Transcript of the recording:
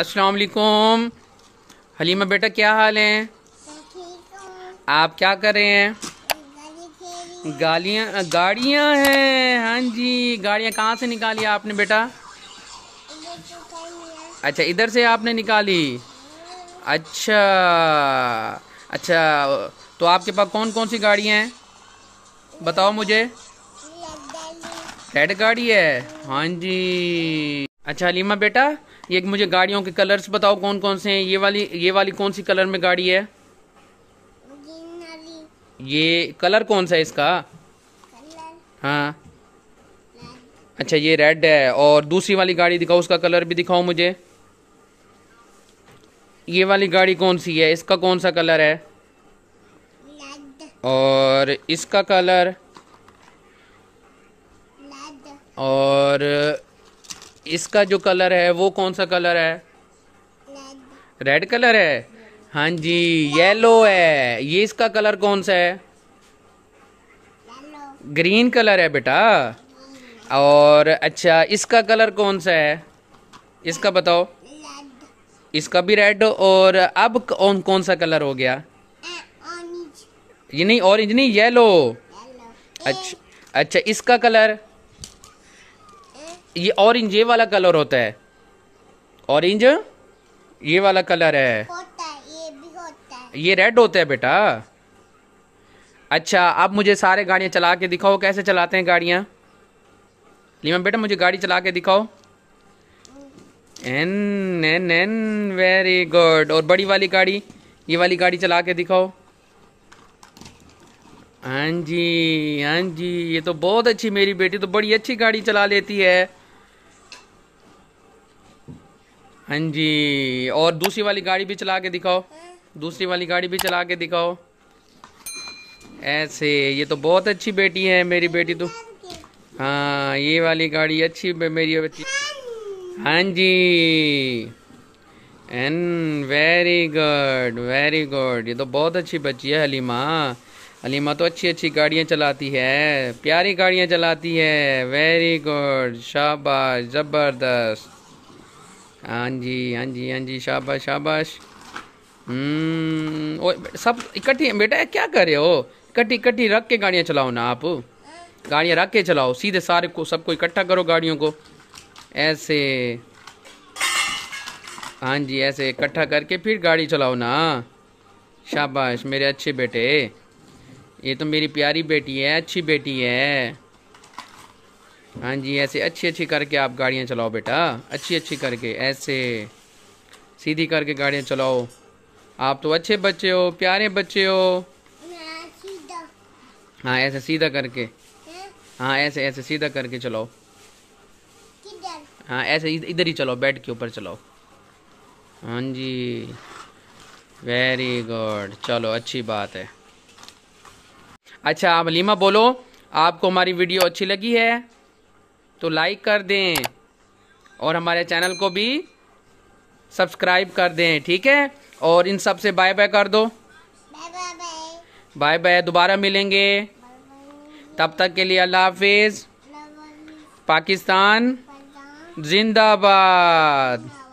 असलकुम हलीमा बेटा क्या हाल है आप क्या कर रहे हैं गालियाँ गाड़ियाँ हैं हाँ जी गाड़ियाँ कहाँ से निकाली आपने बेटा अच्छा इधर से आपने निकाली अच्छा अच्छा तो आपके पास कौन कौन सी गाड़ियाँ हैं बताओ मुझे रेड गाड़ी है हाँ जी अच्छा हलीमा बेटा ये मुझे गाड़ियों के कलर्स बताओ कौन कौन से हैं ये वाली ये वाली कौन सी कलर में गाड़ी है ये कलर कौन सा है इसका हाँ अच्छा ये रेड है और दूसरी वाली गाड़ी दिखाओ उसका कलर भी दिखाओ मुझे ये वाली गाड़ी कौन सी है इसका कौन सा कलर है और इसका कलर और इसका जो कलर है वो कौन सा कलर है रेड कलर है हाँ जी येलो है ये इसका कलर कौन सा है ग्रीन कलर है बेटा और अच्छा इसका कलर कौन सा है इसका बताओ इसका भी रेड और अब कौन कौन सा कलर हो गया ये नहीं ऑरेंज नहीं येलो अच्छा अच्छा इसका कलर ये ऑरेंज ये वाला कलर होता है ऑरेंज ये वाला कलर है, होता है ये भी होता है ये रेड होता है बेटा अच्छा आप मुझे सारे गाड़ियाँ चला के दिखाओ कैसे चलाते हैं गाड़ियाँ लीमा बेटा मुझे गाड़ी चला के दिखाओ एन एन एन वेरी गुड और बड़ी वाली गाड़ी ये वाली गाड़ी चला के दिखाओ हाँ जी हाँ जी ये तो बहुत अच्छी मेरी बेटी तो बड़ी अच्छी गाड़ी चला लेती है हाँ जी और दूसरी वाली गाड़ी भी चला के दिखाओ दूसरी वाली गाड़ी भी चला के दिखाओ ऐसे ये तो बहुत अच्छी बेटी है मेरी बेटी तो हाँ ये वाली गाड़ी अच्छी मेरी बच्ची हाँ जी एन वेरी गुड वेरी गुड ये तो बहुत अच्छी बच्ची है हलीमा हलीमा तो अच्छी अच्छी गाड़ियाँ चलाती है प्यारी गाड़ियाँ चलाती है वेरी गुड शाबाश ज़बरदस्त हाँ जी हाँ जी हाँ जी शाबाश शाबाश हम्म, सब इकट्ठी बेटा क्या कर रहे हो इकट्ठी इकट्ठी रख के गाड़ियाँ चलाओ ना आप गाड़ियाँ रख के चलाओ सीधे सारे को सबको इकट्ठा करो गाड़ियों को ऐसे हाँ जी ऐसे इकट्ठा करके फिर गाड़ी चलाओ ना शाबाश मेरे अच्छे बेटे ये तो मेरी प्यारी बेटी है अच्छी बेटी है हाँ जी ऐसे अच्छी अच्छी करके आप गाड़ियाँ चलाओ बेटा अच्छी अच्छी करके ऐसे सीधी करके गाड़ियाँ चलाओ आप तो अच्छे बच्चे हो प्यारे बच्चे हो हाँ ऐसे सीधा करके हाँ ऐसे ऐसे सीधा करके चलाओ हाँ ऐसे इधर ही चलाओ बेड के ऊपर चलाओ हाँ जी वेरी गुड चलो अच्छी बात है अच्छा आप लीमा बोलो आपको हमारी वीडियो अच्छी लगी है तो लाइक कर दें और हमारे चैनल को भी सब्सक्राइब कर दें ठीक है और इन सब से बाय बाय कर दो बाय बाय दोबारा मिलेंगे तब तक के लिए अल्लाह हाफिज़ पाकिस्तान जिंदाबाद